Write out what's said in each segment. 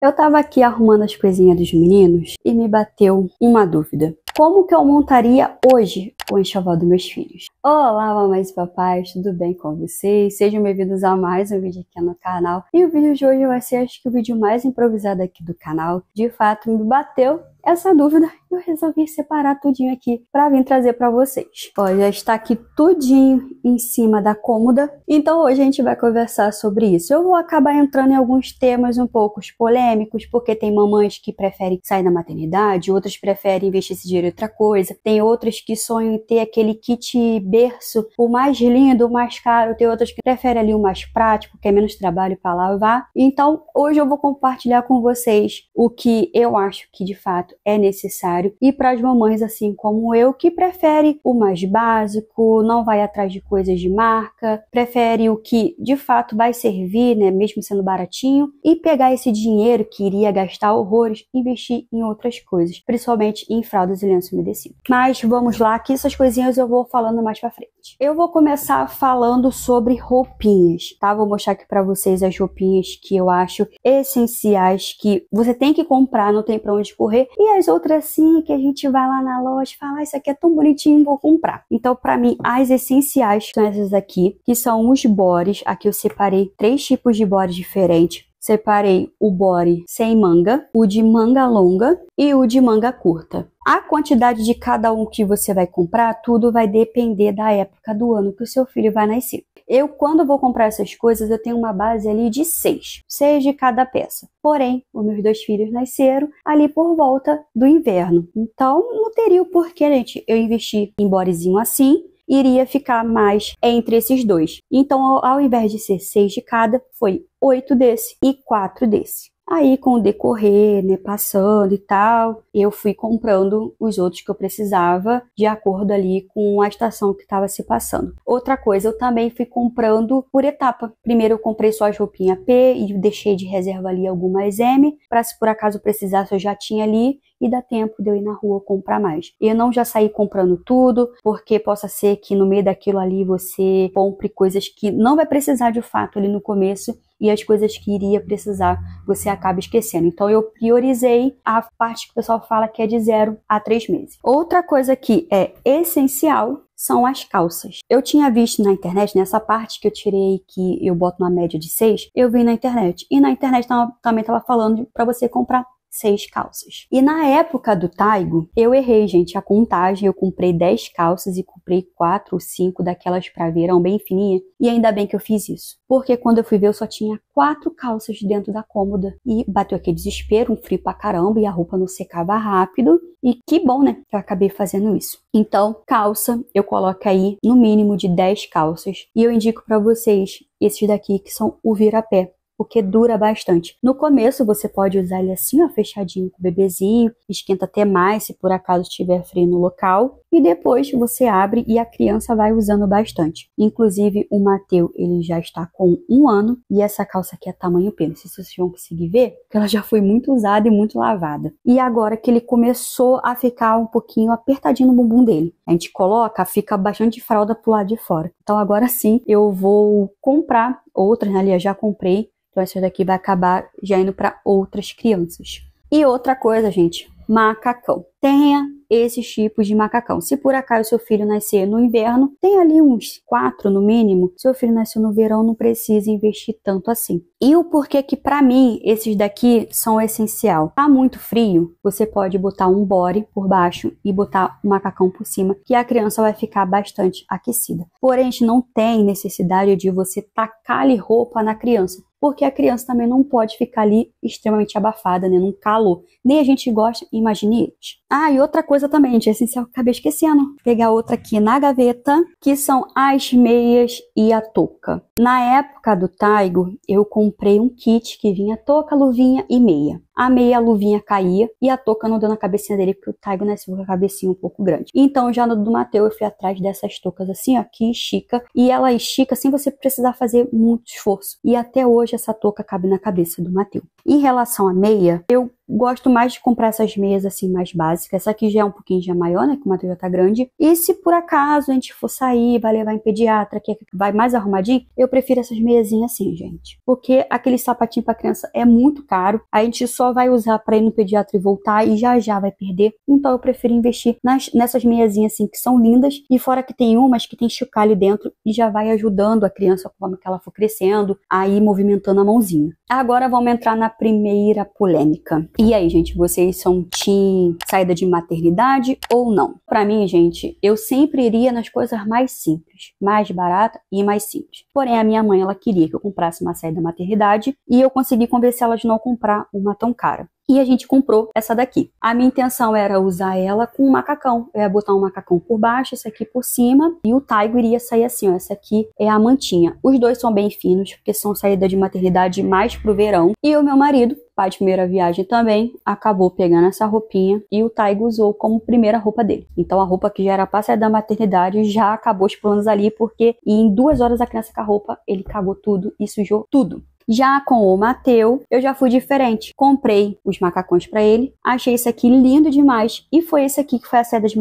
Eu tava aqui arrumando as coisinhas dos meninos e me bateu uma dúvida como que eu montaria hoje o enxoval dos meus filhos. Olá, mamães e papais, tudo bem com vocês? Sejam bem-vindos a mais um vídeo aqui no canal. E o vídeo de hoje vai ser, acho que, o vídeo mais improvisado aqui do canal. De fato, me bateu essa dúvida e eu resolvi separar tudinho aqui para vir trazer para vocês. Ó, já está aqui tudinho em cima da cômoda. Então hoje a gente vai conversar sobre isso. Eu vou acabar entrando em alguns temas um pouco polêmicos, porque tem mamães que preferem sair da maternidade, outras preferem investir esse dinheiro outra coisa. Tem outras que sonham em ter aquele kit berço, o mais lindo, o mais caro. Tem outras que preferem ali o mais prático, que é menos trabalho para lavar. Então, hoje eu vou compartilhar com vocês o que eu acho que de fato é necessário e para as mamães assim como eu que prefere o mais básico, não vai atrás de coisas de marca, prefere o que de fato vai servir, né, mesmo sendo baratinho, e pegar esse dinheiro que iria gastar horrores, investir em outras coisas, principalmente em fraldas lenço umedecido. Mas vamos lá, que essas coisinhas eu vou falando mais pra frente. Eu vou começar falando sobre roupinhas, tá? Vou mostrar aqui pra vocês as roupinhas que eu acho essenciais, que você tem que comprar, não tem pra onde correr. E as outras sim, que a gente vai lá na loja e fala, ah, isso aqui é tão bonitinho, vou comprar. Então, pra mim, as essenciais são essas aqui, que são os bores. Aqui eu separei três tipos de bores diferentes separei o body sem manga, o de manga longa e o de manga curta. A quantidade de cada um que você vai comprar, tudo vai depender da época do ano que o seu filho vai nascer. Eu, quando vou comprar essas coisas, eu tenho uma base ali de seis, seis de cada peça. Porém, os meus dois filhos nasceram ali por volta do inverno. Então, não teria o porquê, gente, eu investir em bodezinho assim iria ficar mais entre esses dois. Então, ao, ao invés de ser seis de cada, foi oito desse e quatro desse. Aí, com o decorrer, né, passando e tal, eu fui comprando os outros que eu precisava de acordo ali com a estação que estava se passando. Outra coisa, eu também fui comprando por etapa. Primeiro eu comprei só as roupinhas P e deixei de reserva ali algumas M, para se por acaso precisasse eu já tinha ali e dá tempo de eu ir na rua comprar mais. Eu não já sair comprando tudo, porque possa ser que no meio daquilo ali você compre coisas que não vai precisar de fato ali no começo e as coisas que iria precisar você acaba esquecendo. Então eu priorizei a parte que o pessoal fala que é de zero a três meses. Outra coisa que é essencial são as calças. Eu tinha visto na internet, nessa parte que eu tirei que eu boto uma média de seis, eu vi na internet. E na internet tava, também estava falando para você comprar seis calças. E na época do taigo, eu errei, gente, a contagem. Eu comprei 10 calças e comprei quatro ou cinco daquelas pra verão bem fininha. E ainda bem que eu fiz isso. Porque quando eu fui ver, eu só tinha quatro calças dentro da cômoda. E bateu aquele desespero, um frio pra caramba, e a roupa não secava rápido. E que bom, né? Que eu acabei fazendo isso. Então, calça, eu coloco aí no mínimo de 10 calças. E eu indico para vocês esses daqui que são o virapé. pé porque dura bastante. No começo você pode usar ele assim, ó, fechadinho com o bebezinho, esquenta até mais se por acaso estiver frio no local, e depois você abre e a criança vai usando bastante. Inclusive o Mateu, ele já está com um ano e essa calça aqui é tamanho P, não sei se vocês vão conseguir ver, que ela já foi muito usada e muito lavada. E agora que ele começou a ficar um pouquinho apertadinho no bumbum dele, a gente coloca, fica bastante fralda pro lado de fora. Então agora sim, eu vou comprar outras, né? Aliás, já comprei. Então, essa daqui vai acabar já indo para outras crianças. E outra coisa, gente, macacão. Tenha esses tipos de macacão. Se por acaso seu filho nascer no inverno, tem ali uns quatro no mínimo. Seu filho nasceu no verão, não precisa investir tanto assim. E o porquê que para mim esses daqui são essencial. Tá muito frio, você pode botar um body por baixo e botar um macacão por cima, que a criança vai ficar bastante aquecida. Porém, a gente não tem necessidade de você tacar roupa na criança porque a criança também não pode ficar ali extremamente abafada, né, num calor. Nem a gente gosta, imagine isso. Ah, e outra coisa também, gente, é essencial que acabei esquecendo. Pegar outra aqui na gaveta, que são as meias e a touca. Na época do Taigo, eu comprei um kit que vinha touca, luvinha e meia. A meia, a luvinha caía e a touca não deu na cabecinha dele, porque o Taigo nasceu né, com a cabecinha um pouco grande. Então, já no do Mateu, eu fui atrás dessas toucas assim, ó, que estica. E ela estica sem você precisar fazer muito esforço. E até hoje, essa touca cabe na cabeça do Mateu. Em relação à meia, eu gosto mais de comprar essas mesas assim mais básicas. Essa aqui já é um pouquinho já maior, né? Que o material tá grande. E se por acaso a gente for sair, vai levar em pediatra, que é vai mais arrumadinho, eu prefiro essas meiazinhas assim, gente. Porque aquele sapatinho para criança é muito caro. A gente só vai usar para ir no pediatra e voltar e já já vai perder. Então eu prefiro investir nas, nessas meiazinhas assim que são lindas e fora que tem umas que tem chocalho dentro e já vai ajudando a criança conforme que ela for crescendo, aí movimentando a mãozinha. Agora vamos entrar na primeira polêmica. E aí, gente, vocês são team saída de maternidade ou não? Para mim, gente, eu sempre iria nas coisas mais simples, mais barata e mais simples. Porém, a minha mãe, ela queria que eu comprasse uma saída de maternidade e eu consegui convencer ela de não comprar uma tão cara e a gente comprou essa daqui. A minha intenção era usar ela com um macacão. Eu ia botar um macacão por baixo, esse aqui por cima, e o taigo iria sair assim, ó. Essa aqui é a mantinha. Os dois são bem finos, porque são saída de maternidade mais pro verão. E o meu marido Pai de primeira viagem também, acabou pegando essa roupinha e o Taigo usou como primeira roupa dele. Então a roupa que já era passada da maternidade já acabou os planos ali, porque em duas horas a criança com a roupa, ele cagou tudo e sujou tudo. Já com o Mateu, eu já fui diferente. Comprei os macacões para ele, achei esse aqui lindo demais e foi esse aqui que foi a seda de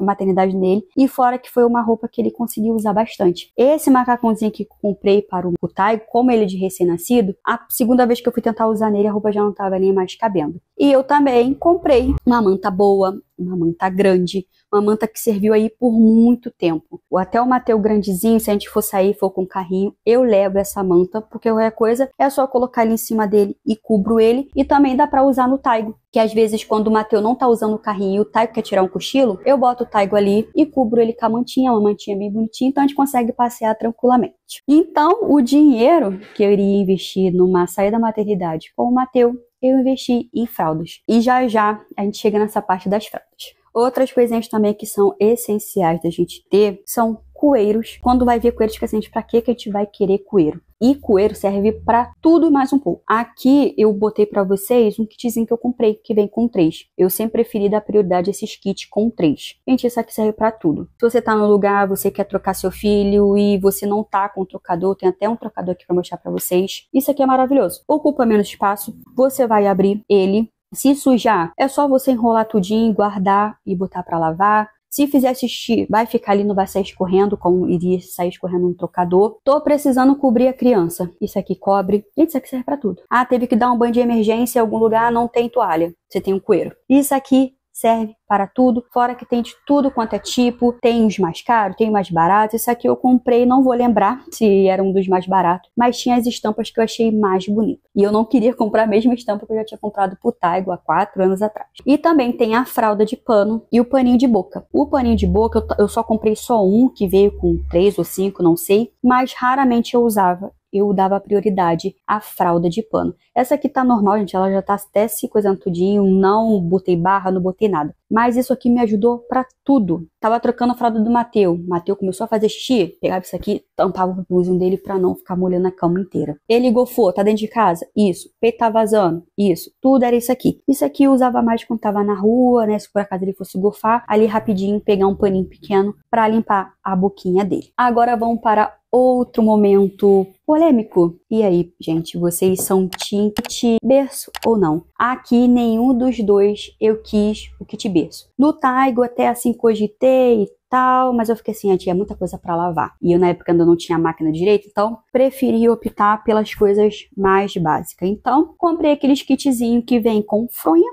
maternidade nele e fora que foi uma roupa que ele conseguiu usar bastante. Esse macacãozinho que comprei para o Taigo, como ele é de recém-nascido, a segunda vez que eu fui tentar usar nele a roupa já não tava nem mais cabendo. E eu também comprei uma manta boa, uma manta grande, uma manta que serviu aí por muito tempo. Ou até o Mateu Grandezinho, se a gente for sair for com um carrinho, eu levo essa manta, porque qualquer coisa é só colocar ali em cima dele e cubro ele. E também dá para usar no taigo, que às vezes quando o Mateu não tá usando o carrinho e o taigo quer tirar um cochilo, eu boto o taigo ali e cubro ele com a mantinha, uma mantinha bem bonitinha, então a gente consegue passear tranquilamente. Então, o dinheiro que eu iria investir numa saída da maternidade com o Mateu eu investi em fraldas. E já já a gente chega nessa parte das fraldas. Outras coisinhas também que são essenciais da gente ter são coeiros. Quando vai ver coeiros, que gente pra que que a gente vai querer coeiro? E coeiro serve para tudo e mais um pouco. Aqui eu botei para vocês um kitzinho que eu comprei, que vem com três. Eu sempre preferi dar prioridade a esses kits com três. Gente, isso aqui serve para tudo. Se você tá no lugar, você quer trocar seu filho e você não tá com o trocador, tem até um trocador aqui para mostrar para vocês. Isso aqui é maravilhoso. Ocupa menos espaço, você vai abrir ele, se sujar, é só você enrolar tudinho, guardar e botar para lavar. Se fizer assistir, vai ficar ali, não vai sair escorrendo, como iria sair escorrendo um trocador. Tô precisando cobrir a criança. Isso aqui cobre. Gente, isso aqui serve para tudo. Ah, teve que dar um banho de emergência em algum lugar, não tem toalha. Você tem um coeiro. Isso aqui serve para tudo, fora que tem de tudo quanto é tipo, tem os mais caros, tem os mais baratos. Isso aqui eu comprei, não vou lembrar se era um dos mais baratos, mas tinha as estampas que eu achei mais bonitas. E eu não queria comprar a mesma estampa que eu já tinha comprado pro Taigo há quatro anos atrás. E também tem a fralda de pano e o paninho de boca. O paninho de boca eu, eu só comprei só um, que veio com três ou cinco, não sei, mas raramente eu usava eu dava prioridade à fralda de pano. Essa aqui tá normal, gente, ela já tá até se coisando tudinho, não botei barra, não botei nada. Mas isso aqui me ajudou para tudo. Tava trocando a fralda do Mateu. Mateu começou a fazer xixi, pegava isso aqui, tampava o blusão dele para não ficar molhando a cama inteira. Ele gofou, tá dentro de casa? Isso. Peito tá vazando? Isso. Tudo era isso aqui. Isso aqui eu usava mais quando tava na rua, né? Se por acaso ele fosse gofar, ali rapidinho pegar um paninho pequeno para limpar a boquinha dele. Agora vamos para outro momento polêmico. E aí, gente, vocês são team berço ou não? Aqui nenhum dos dois eu quis o kit berço. No Taigo até assim cogitei e tal, mas eu fiquei assim, ah, tinha muita coisa para lavar. E eu na época ainda não tinha máquina direito, então preferi optar pelas coisas mais básicas. Então, comprei aqueles kitzinho que vem com fronha,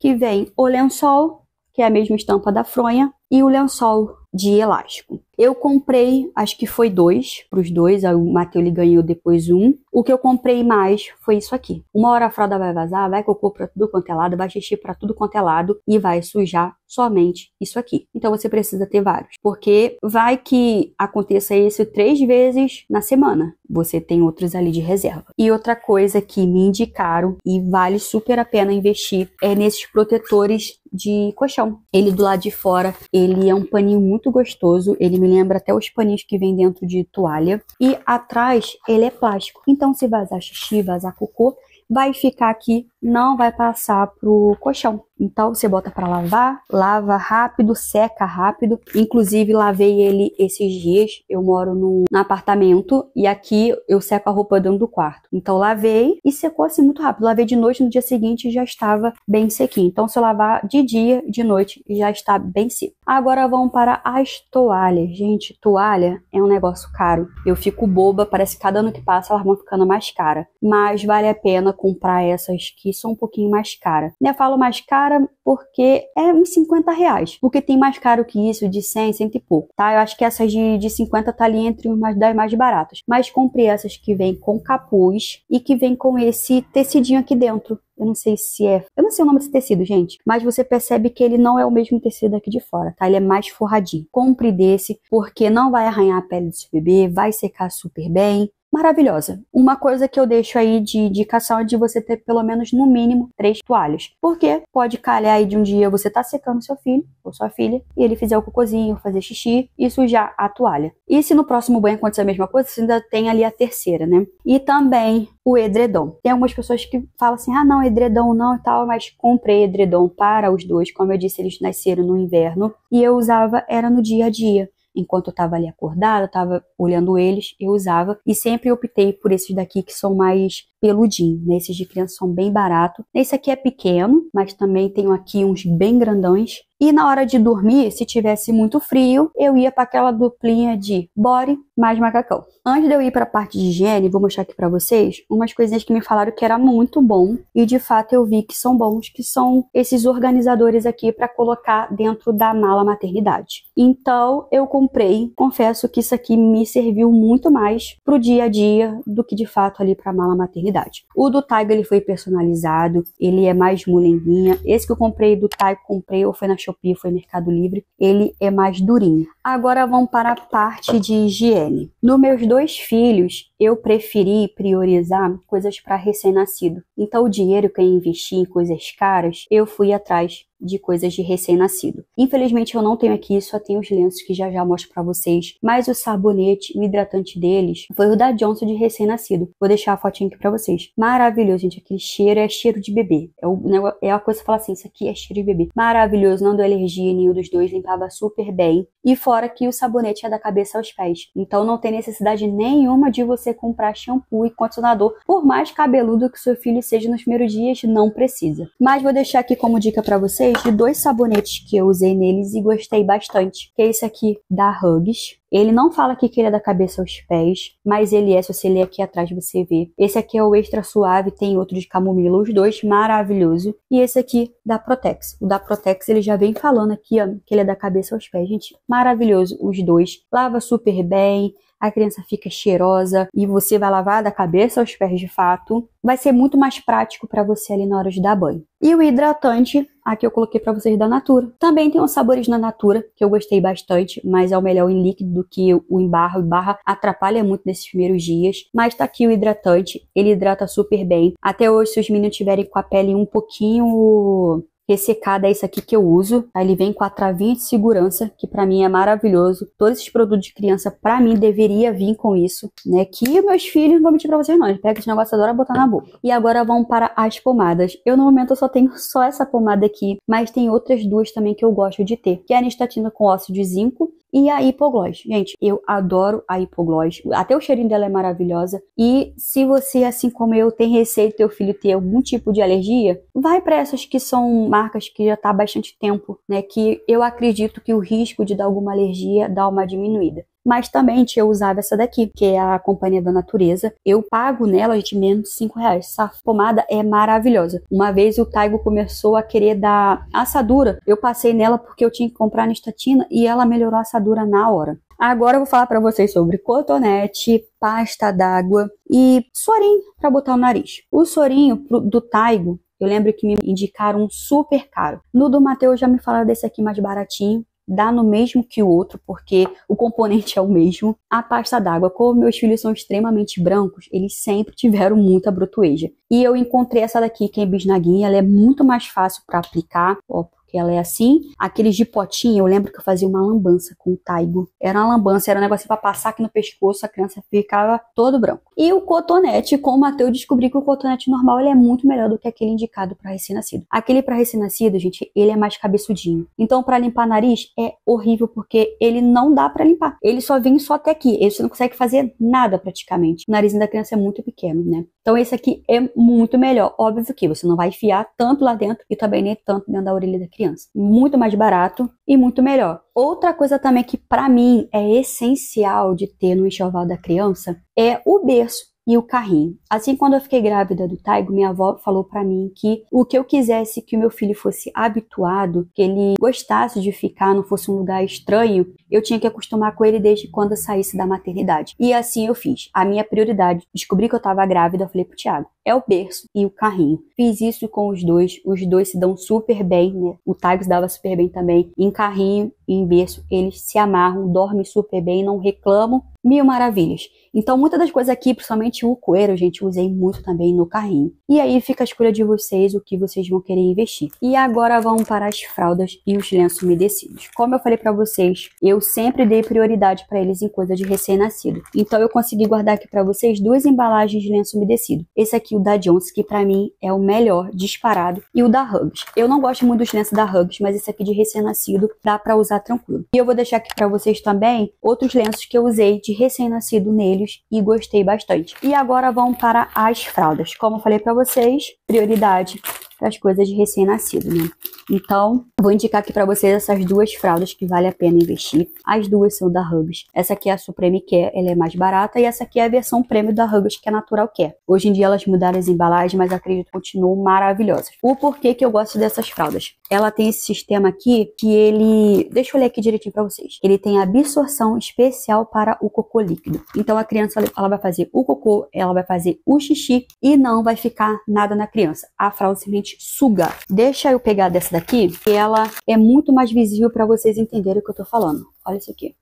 que vem o lençol, que é a mesma estampa da fronha, e o lençol de elástico. Eu comprei, acho que foi dois, para os dois, aí o Matheus ganhou depois um. O que eu comprei mais foi isso aqui. Uma hora a fralda vai vazar, vai cocô para tudo quanto é lado, vai xixi para tudo quanto é lado e vai sujar somente isso aqui. Então você precisa ter vários, porque vai que aconteça isso três vezes na semana. Você tem outros ali de reserva. E outra coisa que me indicaram e vale super a pena investir é nesses protetores de colchão. Ele do lado de fora, ele é um paninho muito gostoso, ele me lembra até os paninhos que vem dentro de toalha. E atrás ele é plástico. Então se vazar xixi, vazar cocô, vai ficar aqui não vai passar pro colchão. Então você bota para lavar, lava rápido, seca rápido. Inclusive lavei ele esses dias. Eu moro num, apartamento e aqui eu seco a roupa dentro do quarto. Então lavei e secou assim muito rápido. Lavei de noite no dia seguinte já estava bem sequinho. Então se eu lavar de dia, de noite já está bem seco. Agora vamos para as toalhas. Gente, toalha é um negócio caro. Eu fico boba, parece que cada ano que passa elas vão ficando mais cara. Mas vale a pena comprar essas que só um pouquinho mais cara. Né, eu falo mais cara porque é uns 50 reais, porque tem mais caro que isso de 100, 100 e pouco, tá? Eu acho que essas de, de 50 tá ali entre os mais, das mais baratas. Mas comprei essas que vem com capuz e que vem com esse tecidinho aqui dentro. Eu não sei se é. Eu não sei o nome desse tecido, gente. Mas você percebe que ele não é o mesmo tecido aqui de fora, tá? Ele é mais forradinho. Compre desse, porque não vai arranhar a pele do seu bebê, vai secar super bem, maravilhosa. Uma coisa que eu deixo aí de indicação é de você ter pelo menos no mínimo três toalhas, porque pode calhar aí de um dia você tá secando seu filho ou sua filha e ele fizer o cocôzinho, fazer xixi e sujar a toalha. E se no próximo banho acontecer a mesma coisa, você ainda tem ali a terceira, né? E também o edredom. Tem algumas pessoas que falam assim: ah, não, edredom não e tal, mas comprei edredom para os dois. Como eu disse, eles nasceram no inverno e eu usava era no dia a dia enquanto eu estava ali acordada, estava olhando eles, eu usava e sempre optei por esses daqui que são mais peludinhos, né? Esses de criança são bem barato. Esse aqui é pequeno, mas também tenho aqui uns bem grandões e na hora de dormir, se tivesse muito frio, eu ia para aquela duplinha de body mais macacão. Antes de eu ir para a parte de higiene, vou mostrar aqui para vocês umas coisinhas que me falaram que era muito bom e de fato eu vi que são bons, que são esses organizadores aqui para colocar dentro da mala maternidade. Então, eu comprei, confesso que isso aqui me serviu muito mais pro dia a dia do que de fato ali para mala maternidade. O do Taiga ele foi personalizado, ele é mais molenguinha. Esse que eu comprei do Taiga, comprei ou foi na Shopee, foi Mercado Livre, ele é mais durinho. Agora vamos para a parte de higiene. Nos meus dois filhos, eu preferi priorizar coisas para recém-nascido. Então o dinheiro que eu investi em coisas caras, eu fui atrás de coisas de recém-nascido. Infelizmente eu não tenho aqui, só tenho os lenços que já já mostro para vocês, mas o sabonete, o hidratante deles, foi o da Johnson de recém-nascido. Vou deixar a fotinha aqui para vocês. Maravilhoso, gente, aquele cheiro é cheiro de bebê. É, o, né, é a coisa que fala assim, isso aqui é cheiro de bebê. Maravilhoso, não deu alergia nenhum dos dois, limpava super bem. E fora que o sabonete é da cabeça aos pés, então não tem necessidade nenhuma de você comprar shampoo e condicionador, por mais cabeludo que seu filho seja nos primeiros dias, não precisa. Mas vou deixar aqui como dica para vocês vocês de dois sabonetes que eu usei neles e gostei bastante. Que é esse aqui da Hugs, ele não fala aqui que ele é da cabeça aos pés, mas ele é, se você ler aqui atrás, você vê. Esse aqui é o Extra Suave, tem outro de camomila, os dois, maravilhoso. E esse aqui da Protex. O da Protex, ele já vem falando aqui, ó, que ele é da cabeça aos pés. Gente, maravilhoso os dois. Lava super bem, a criança fica cheirosa e você vai lavar da cabeça aos pés de fato. Vai ser muito mais prático para você ali na hora de dar banho. E o hidratante, aqui eu coloquei para vocês da Natura. Também tem os sabores da Natura, que eu gostei bastante, mas é o melhor em líquido do porque que o embarro, barra atrapalha muito nesses primeiros dias, mas tá aqui o hidratante, ele hidrata super bem. Até hoje, se os meninos tiverem com a pele um pouquinho ressecada é isso aqui que eu uso. Aí ele vem com a travinha de segurança, que para mim é maravilhoso. Todos esses produtos de criança, para mim, deveria vir com isso, né? Que meus filhos, não vou mentir pra vocês não, eles pegam esse negócio, adoram botar na boca. E agora vamos para as pomadas. Eu, no momento, eu só tenho só essa pomada aqui, mas tem outras duas também que eu gosto de ter, que é a anistatina com óxido de zinco e a hipoglós. Gente, eu adoro a hipoglós. Até o cheirinho dela é maravilhosa. E se você, assim como eu, tem receio do teu filho ter algum tipo de alergia, vai para essas que são marcas que já tá há bastante tempo, né? Que eu acredito que o risco de dar alguma alergia dá uma diminuída mas também eu usava essa daqui, que é a Companhia da Natureza. Eu pago nela, gente, menos 5 reais. Essa pomada é maravilhosa. Uma vez o Taigo começou a querer dar assadura. Eu passei nela porque eu tinha que comprar anistatina e ela melhorou a assadura na hora. Agora eu vou falar para vocês sobre cotonete, pasta d'água e sorinho para botar o nariz. O sorinho do Taigo, eu lembro que me indicaram super caro. No do Mateus já me falaram desse aqui mais baratinho, dá no mesmo que o outro, porque o componente é o mesmo. A pasta d'água, como meus filhos são extremamente brancos, eles sempre tiveram muita brotueja E eu encontrei essa daqui, que é bisnaguinha, ela é muito mais fácil para aplicar. Ó, ela é assim. Aqueles de potinho, eu lembro que eu fazia uma lambança com o taigo. Era uma lambança, era um negócio pra passar aqui no pescoço, a criança ficava todo branco. E o cotonete, com o eu descobri que o cotonete normal ele é muito melhor do que aquele indicado para recém-nascido. Aquele para recém-nascido, gente, ele é mais cabeçudinho. Então, para limpar nariz é horrível porque ele não dá para limpar. Ele só vem só até aqui. Ele não consegue fazer nada praticamente. O narizinho da criança é muito pequeno, né? Então, esse aqui é muito melhor. Óbvio que você não vai enfiar tanto lá dentro e também nem tanto dentro da orelha da criança confiança. Muito mais barato e muito melhor. Outra coisa também que para mim é essencial de ter no enxoval da criança é o berço e o carrinho. Assim, quando eu fiquei grávida do Taigo, minha avó falou para mim que o que eu quisesse que o meu filho fosse habituado, que ele gostasse de ficar, não fosse um lugar estranho, eu tinha que acostumar com ele desde quando eu saísse da maternidade. E assim eu fiz. A minha prioridade, descobri que eu estava grávida, eu falei pro Tiago, é o berço e o carrinho. Fiz isso com os dois, os dois se dão super bem, né? O Taigo se dava super bem também em carrinho em berço, eles se amarram, dormem super bem, não reclamam, mil maravilhas. Então, muitas das coisas aqui, principalmente o coeiro, gente, usei muito também no carrinho. E aí fica a escolha de vocês, o que vocês vão querer investir. E agora vamos para as fraldas e os lenços umedecidos. Como eu falei para vocês, eu sempre dei prioridade para eles em coisa de recém-nascido. Então, eu consegui guardar aqui para vocês duas embalagens de lenço umedecido. Esse aqui, o da Jones, que para mim é o melhor, disparado, e o da Hugs. Eu não gosto muito dos lenços da Hugs, mas esse aqui de recém-nascido dá para usar Tá tranquilo. E eu vou deixar aqui para vocês também outros lenços que eu usei de recém-nascido neles e gostei bastante. E agora vão para as fraldas. Como eu falei para vocês, prioridade para as coisas de recém-nascido, né? Então, vou indicar aqui para vocês essas duas fraldas que vale a pena investir. As duas são da Hubs. Essa aqui é a Supreme Care, ela é mais barata. E essa aqui é a versão prêmio da Hubs, que é Natural Care. Hoje em dia elas mudaram as embalagens, mas acredito que continuam maravilhosas. O porquê que eu gosto dessas fraldas? ela tem esse sistema aqui que ele, deixa eu ler aqui direitinho para vocês. Ele tem absorção especial para o cocô líquido. Então a criança ela vai fazer o cocô, ela vai fazer o xixi e não vai ficar nada na criança. A fralda simplesmente suga. Deixa eu pegar dessa daqui, que ela é muito mais visível para vocês entenderem o que eu tô falando. Olha isso aqui.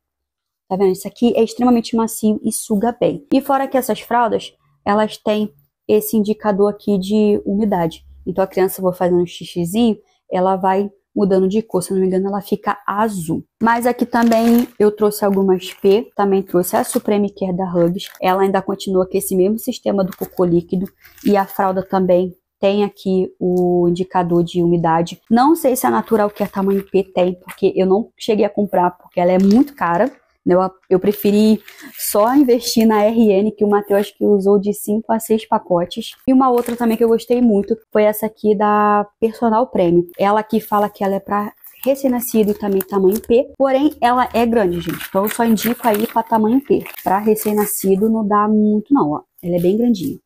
Tá vendo? Isso aqui é extremamente macio e suga bem. E fora que essas fraldas, elas têm esse indicador aqui de umidade. Então a criança vai fazendo um xixizinho, ela vai mudando de cor, se não me engano ela fica azul. Mas aqui também eu trouxe algumas P, também trouxe a Supreme Care da Hugs, ela ainda continua com esse mesmo sistema do cocô líquido e a fralda também tem aqui o indicador de umidade. Não sei se a Natural Care tamanho P tem, porque eu não cheguei a comprar, porque ela é muito cara. Eu, eu preferi só investir na RN, que o Matheus acho que usou de 5 a 6 pacotes. E uma outra também que eu gostei muito foi essa aqui da Personal Premium. Ela que fala que ela é para recém-nascido e também tamanho P. Porém, ela é grande, gente. Então, eu só indico aí para tamanho P. Para recém-nascido não dá muito não, ó. Ela é bem grandinha.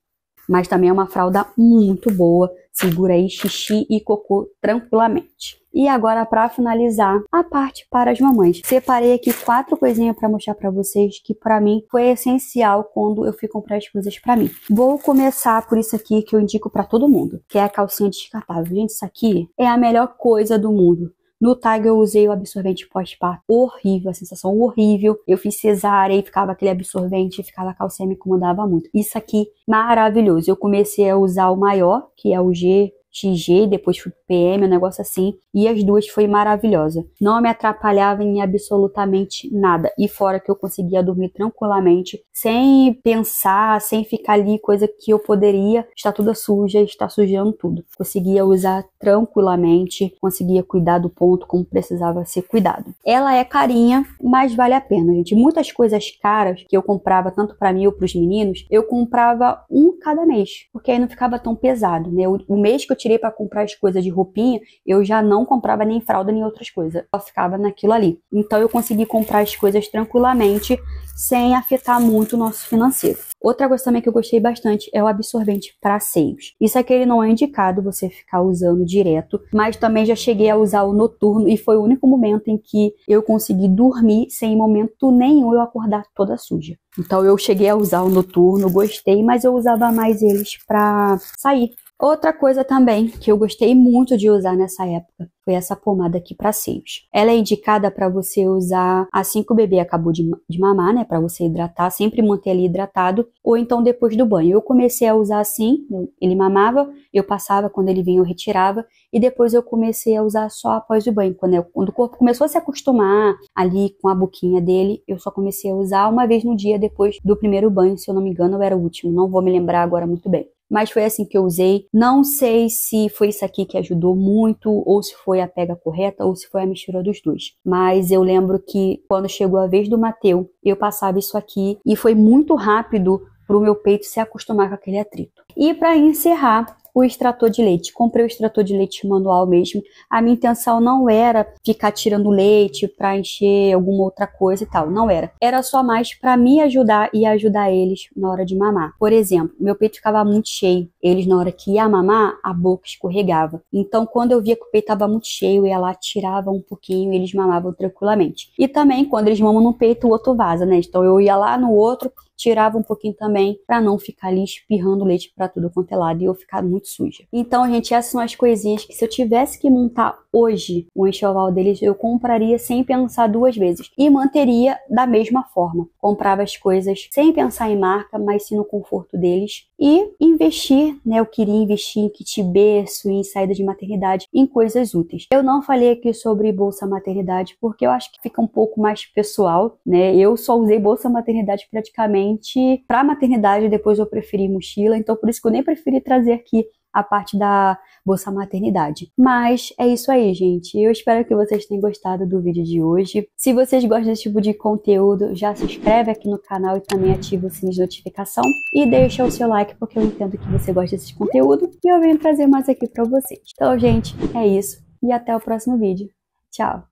Mas também é uma fralda muito boa. Segura aí xixi e cocô tranquilamente. E agora para finalizar a parte para as mamães. Separei aqui quatro coisinhas para mostrar para vocês que para mim foi essencial quando eu fui comprar as coisas para mim. Vou começar por isso aqui que eu indico para todo mundo, que é a calcinha descartável. Gente, isso aqui é a melhor coisa do mundo. No tag eu usei o absorvente pós-parto. Horrível, a sensação horrível. Eu fiz cesárea e ficava aquele absorvente, ficava a calcinha me incomodava muito. Isso aqui, maravilhoso. Eu comecei a usar o maior, que é o G TG, depois fui PM, um negócio assim, e as duas foi maravilhosa. Não me atrapalhava em absolutamente nada. E fora que eu conseguia dormir tranquilamente, sem pensar, sem ficar ali, coisa que eu poderia estar toda suja, estar sujando tudo. Conseguia usar tranquilamente, conseguia cuidar do ponto como precisava ser cuidado. Ela é carinha, mas vale a pena, gente. Muitas coisas caras que eu comprava tanto para mim ou para os meninos, eu comprava um cada mês, porque aí não ficava tão pesado, né? O, mês que eu tirei para comprar as coisas de roupinha, eu já não comprava nem fralda nem outras coisas. Só ficava naquilo ali. Então eu consegui comprar as coisas tranquilamente, sem afetar muito o nosso financeiro. Outra coisa também que eu gostei bastante é o absorvente para seios. Isso aqui ele não é indicado você ficar usando direto, mas também já cheguei a usar o noturno e foi o único momento em que eu consegui dormir sem momento nenhum eu acordar toda suja. Então eu cheguei a usar o noturno, gostei, mas eu usava mais eles para sair, Outra coisa também que eu gostei muito de usar nessa época foi essa pomada aqui para seios. Ela é indicada para você usar assim que o bebê acabou de, de mamar, né, para você hidratar, sempre manter ele hidratado, ou então depois do banho. Eu comecei a usar assim, ele mamava, eu passava quando ele vinha eu retirava e depois eu comecei a usar só após o banho, quando, eu, quando o corpo começou a se acostumar ali com a boquinha dele, eu só comecei a usar uma vez no dia depois do primeiro banho, se eu não me engano, era o último, não vou me lembrar agora muito bem mas foi assim que eu usei. Não sei se foi isso aqui que ajudou muito, ou se foi a pega correta, ou se foi a mistura dos dois. Mas eu lembro que quando chegou a vez do Mateu, eu passava isso aqui e foi muito rápido para o meu peito se acostumar com aquele atrito. E para encerrar, o extrator de leite. Comprei o extrator de leite manual mesmo. A minha intenção não era ficar tirando leite para encher alguma outra coisa e tal, não era. Era só mais para me ajudar e ajudar eles na hora de mamar. Por exemplo, meu peito ficava muito cheio. Eles na hora que ia mamar, a boca escorregava. Então, quando eu via que o peito estava muito cheio, eu ia lá, tirava um pouquinho, eles mamavam tranquilamente. E também quando eles mamam no peito, o outro vaza, né? Então eu ia lá no outro, tirava um pouquinho também para não ficar ali espirrando leite para tudo quanto é lado e eu ficar muito suja. Então, gente, essas são as coisinhas que se eu tivesse que montar hoje o um enxoval deles, eu compraria sem pensar duas vezes e manteria da mesma forma. Comprava as coisas sem pensar em marca, mas sim no conforto deles e investir, né? Eu queria investir em kit berço, em saída de maternidade, em coisas úteis. Eu não falei aqui sobre bolsa maternidade porque eu acho que fica um pouco mais pessoal, né? Eu só usei bolsa maternidade praticamente para maternidade, depois eu preferi mochila, então por isso que eu nem preferi trazer aqui a parte da Bolsa Maternidade. Mas é isso aí, gente. Eu espero que vocês tenham gostado do vídeo de hoje. Se vocês gostam desse tipo de conteúdo, já se inscreve aqui no canal e também ativa o sininho de notificação. E deixa o seu like, porque eu entendo que você gosta desse conteúdo e eu venho trazer mais aqui para vocês. Então, gente, é isso. E até o próximo vídeo. Tchau!